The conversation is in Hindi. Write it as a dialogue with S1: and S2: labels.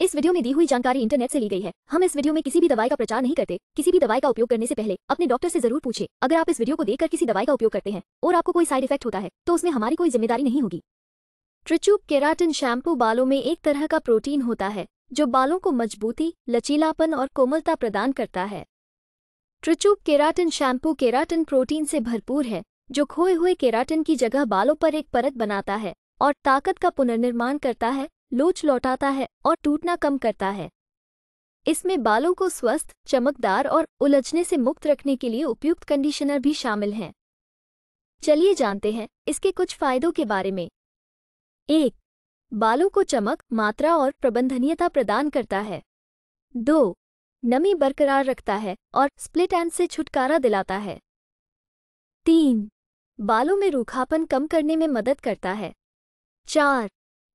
S1: इस वीडियो में दी हुई जानकारी इंटरनेट से ली गई है हम इस वीडियो में किसी भी दवाई का प्रचार नहीं करते किसी भी दवाई का उपयोग करने से पहले अपने डॉक्टर से जरूर पूछे अगर आप इस वीडियो को देखकर किसी दवाई का उपयोग करते हैं और आपको कोई साइड इफेक्ट होता है तो उसमें हमारी कोई जिम्मेदारी नहीं होगी ट्रिचूप केराटिन शैम्पू बालों में एक तरह का प्रोटीन होता है जो बालों को मजबूती लचीलापन और कोमलता प्रदान करता है Trichup keratin shampoo keratin protein से भरपूर है जो खोए हुए केराटिन की जगह बालों पर एक परत बनाता है और ताकत का पुनर्निर्माण करता है लोच लौटाता है और टूटना कम करता है इसमें बालों को स्वस्थ चमकदार और उलझने से मुक्त रखने के लिए उपयुक्त कंडीशनर भी शामिल हैं चलिए जानते हैं इसके कुछ फायदों के बारे में एक बालों को चमक मात्रा और प्रबंधनीयता प्रदान करता है दो नमी बरकरार रखता है और स्प्लिट एंड से छुटकारा दिलाता है तीन बालों में रूखापन कम करने में मदद करता है चार